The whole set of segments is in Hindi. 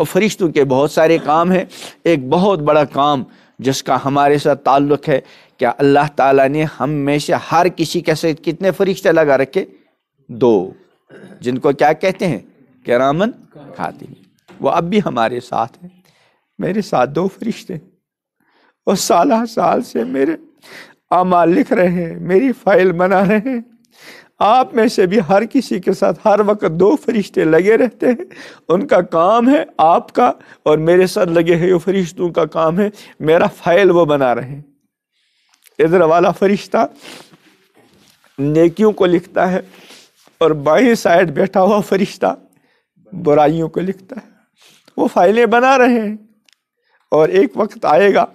और फरिश्तों के बहुत सारे काम हैं एक बहुत बड़ा काम जिसका हमारे साथ ताल्लुक़ है क्या अल्लाह ताला ने हम में से हर किसी के साथ कितने फरिश्ते लगा रखे दो जिनको क्या कहते हैं करामन खातिन वो अब भी हमारे साथ हैं मेरे साथ दो फरिश्ते और साल साल से मेरे अमाल लिख रहे हैं मेरी फाइल बना रहे हैं आप में से भी हर किसी के साथ हर वक्त दो फरिश्ते लगे रहते हैं उनका काम है आपका और मेरे साथ लगे हुए फरिश्तों का काम है मेरा फाइल वो बना रहे हैं इधर वाला फरिश्ता नेकियों को लिखता है और बाएं साइड बैठा हुआ फरिश्ता बुराइयों को लिखता है वो फाइलें बना रहे हैं और एक वक्त आएगा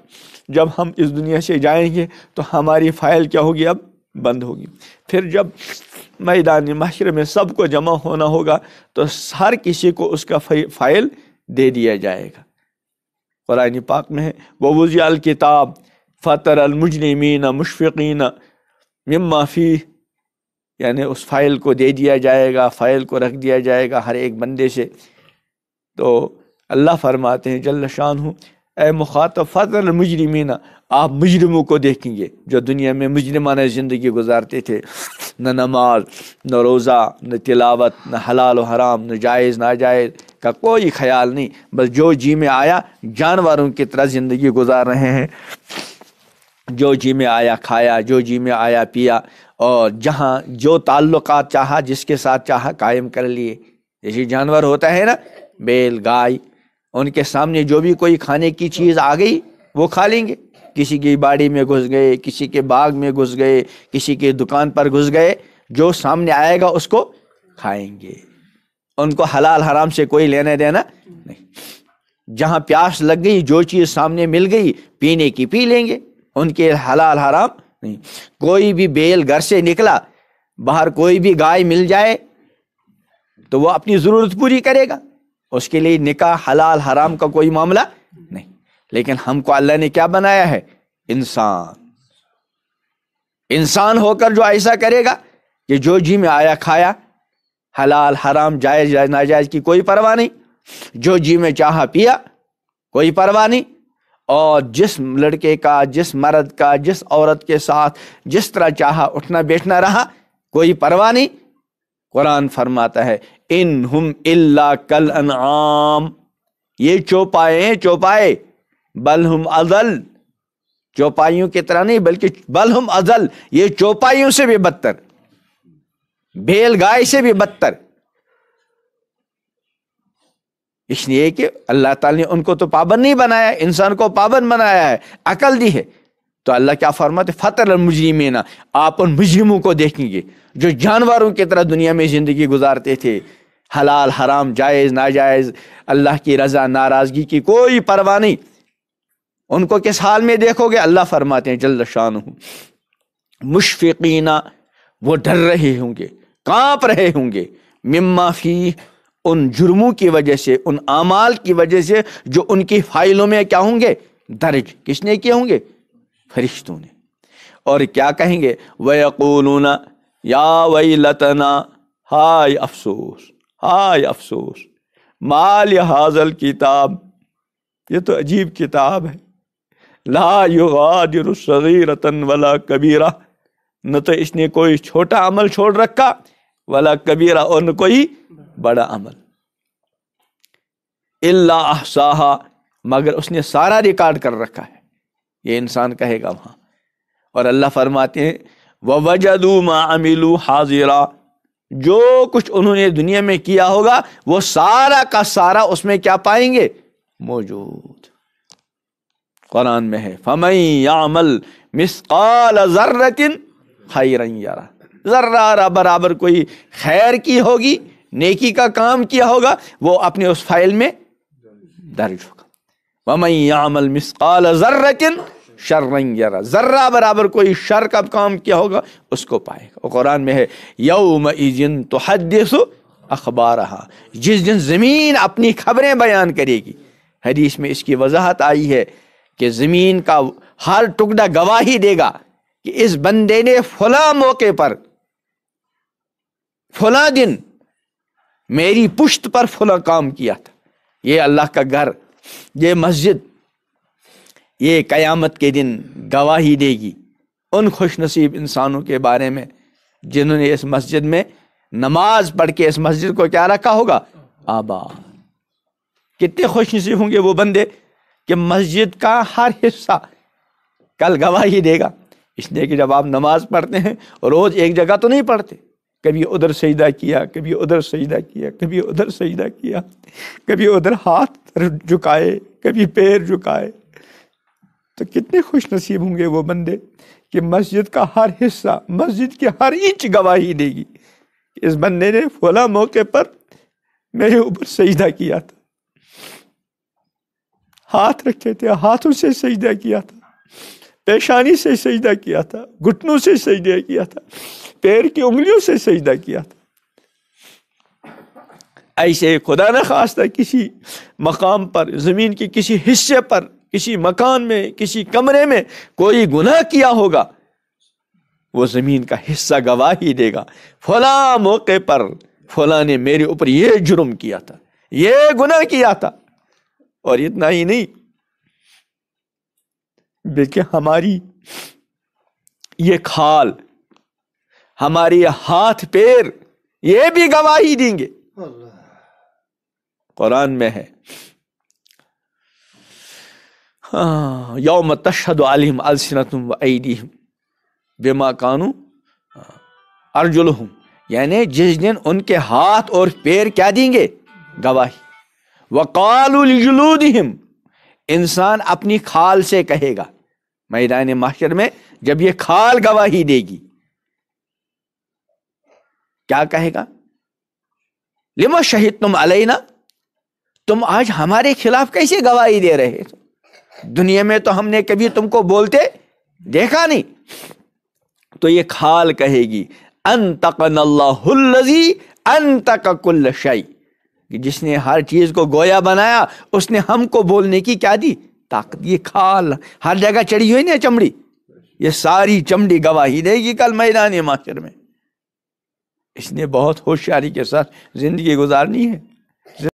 जब हम इस दुनिया से जाएंगे तो हमारी फाइल क्या होगी अब बंद होगी फिर जब मैदान माशरे में सबको जमा होना होगा तो हर किसी को उसका फाइल दे दिया जाएगा कुरान पाक में है वजियाल किताब फ़तर अलमुजनमीन मुशफ़ीन ममाफ़ी यानि उस फाइल को दे दिया जाएगा फाइल को रख दिया जाएगा हर एक बंदे से तो अल्लाह फरमाते हैं जल्ल शान हूँ ए मुखातब फजल मुजरमिन आप मुजरमों को देखेंगे जो दुनिया में मुजरमाना ज़िंदगी गुजारते थे न नमाज न रोज़ा न तिलावत न हलाल हराम न जायज़ ना जायज़ का कोई ख्याल नहीं बस जो जी में आया जानवरों की तरह ज़िंदगी गुजार रहे हैं जो जी में आया खाया जो जी में आया पिया और जहाँ जो ताल्लुक चाहा जिसके साथ चाहा कायम कर लिए जैसे जानवर होता है ना बैल गाय उनके सामने जो भी कोई खाने की चीज़ आ गई वो खा लेंगे किसी की बाड़ी में घुस गए किसी के बाग में घुस गए किसी की दुकान पर घुस गए जो सामने आएगा उसको खाएंगे उनको हलाल हराम से कोई लेना देना नहीं जहाँ प्यास लग गई जो चीज़ सामने मिल गई पीने की पी लेंगे उनके हलाल हराम नहीं कोई भी बेल घर से निकला बाहर कोई भी गाय मिल जाए तो वो अपनी ज़रूरत पूरी करेगा उसके लिए निकाह हलाल हराम का कोई मामला नहीं लेकिन हमको अल्लाह ने क्या बनाया है इंसान इंसान होकर जो ऐसा करेगा कि जो जी में आया खाया हलाल हराम जायज नाजायज की कोई परवाह नहीं जो जी में चाहा पिया कोई परवाह नहीं और जिस लड़के का जिस मर्द का जिस औरत के साथ जिस तरह चाहा उठना बैठना रहा कोई परवाह नहीं कुरान फरमाता है इन हम इल्ला कल अनाम ये चौपाए हैं चौपाए बल हम अजल चौपाइयों की तरह नहीं बल्कि बल हम अजल ये चौपाइयों से भी बदतर भेल गाय से भी बदतर इसलिए कि अल्लाह ताला ने उनको तो पाबंद नहीं बनाया इंसान को पाबंद बनाया है अकल दी है तो अल्लाह क्या फरमाते फ़तर मुजरिमिन आप उन मुजरिमों को देखेंगे जो जानवरों की तरह दुनिया में ज़िंदगी गुजारते थे हलाल हराम जायज़ नाजायज़ अल्लाह की रज़ा नाराज़गी की कोई परवाह नहीं उनको किस हाल में देखोगे अल्लाह फरमाते हैं जल्द शान हूँ मुशफ़ीना वो डर रहे होंगे कांप रहे होंगे मिम्माफ़ी उन जुर्मों की वजह से उन आमाल की वजह से जो उनकी फाइलों में क्या होंगे दर्ज किसने किए होंगे फरिश्तों ने और क्या कहेंगे वयकूलूना या वही लतना हाय अफसोस हाय अफसोस माल हाजल किताब ये तो अजीब किताब है ला युगादिर सगीरतन वला कबीरा न तो इसने कोई छोटा अमल छोड़ रखा वाला कबीरा और न कोई बड़ा अमल इल्ला अहसाहा मगर उसने सारा रिकॉर्ड कर रखा है ये इंसान कहेगा वहाँ और अल्लाह फरमाते हैं व वजदू मामिलू हाजिरा जो कुछ उन्होंने दुनिया में किया होगा वो सारा का सारा उसमें क्या पाएंगे मौजूद कुरान में है फमई यामल मिसकाल जर्रतिन खैर यारा जर्रा बराबर कोई खैर की होगी नेकी का काम किया होगा वो अपने उस फाइल में दर्ज होगा मिसकाल जर्रा बराबर कोई शर का काम किया होगा उसको पाएगा कुरान में है यौम इजिन तो हदसु अखबार जिस दिन ज़मीन अपनी खबरें बयान करेगी हदीस में इसकी वजाहत आई है कि ज़मीन का हर टुकड़ा गवाही देगा कि इस बंदे ने फला मौके पर फला दिन मेरी पुश्त पर फला काम किया था ये अल्लाह का घर ये मस्जिद ये क़यामत के दिन गवाही देगी उन खुश नसीब इंसानों के बारे में जिन्होंने इस मस्जिद में नमाज पढ़ के इस मस्जिद को क्या रखा होगा आबा कितने खुश नसीब होंगे वो बंदे कि मस्जिद का हर हिस्सा कल गवाही देगा इसलिए कि जब आप नमाज पढ़ते हैं रोज़ एक जगह तो नहीं पढ़ते कभी उधर सजदा किया कभी उधर सजदा किया कभी उधर सजदा किया कभी उधर हाथ झुकाए कभी पैर झुकाए तो कितने खुश नसीब होंगे वो बंदे कि मस्जिद का हर हिस्सा मस्जिद की हर इंच गवाही देगी इस बंदे ने फला मौके पर मेरे ऊपर सजदा किया था हाथ रखे थे हाथों से सजदा किया था पेशानी से सजदा किया था घुटनों से सजदा किया था पैर की उंगलियों से सजदा किया था ऐसे खुदा न खास्ता किसी मकाम पर ज़मीन के किसी हिस्से पर किसी मकान में किसी कमरे में कोई गुनाह किया होगा वो ज़मीन का हिस्सा गवाही देगा फला मौके पर फला ने मेरे ऊपर ये जुर्म किया था ये गुनाह किया था और इतना ही नहीं बल्कि हमारी ये खाल हमारी हाथ पैर ये भी गवाही देंगे कुरान में है हाँ, यौम तशद आलिम अलसनतम वईदीम बेमा कानू अर्जुल यानी जिस दिन उनके हाथ और पैर क्या देंगे गवाही वकालजलूदहम इंसान अपनी खाल से कहेगा मैदान माशर में जब ये खाल गवाही देगी क्या कहेगा लिमो शहीद तुम अलैना तुम आज हमारे खिलाफ कैसे गवाही दे रहे हो दुनिया में तो हमने कभी तुमको बोलते देखा नहीं तो ये खाल कहेगी अंतकनल्लाजी अंतक कुल्ल शई जिसने हर चीज को गोया बनाया उसने हमको बोलने की क्या दी ताकत ये खाल हर जगह चढ़ी हुई ना चमड़ी ये सारी चमड़ी गवाही देगी कल मैदान माशर में इसलिए बहुत होशियारी के साथ जिंदगी गुजारनी है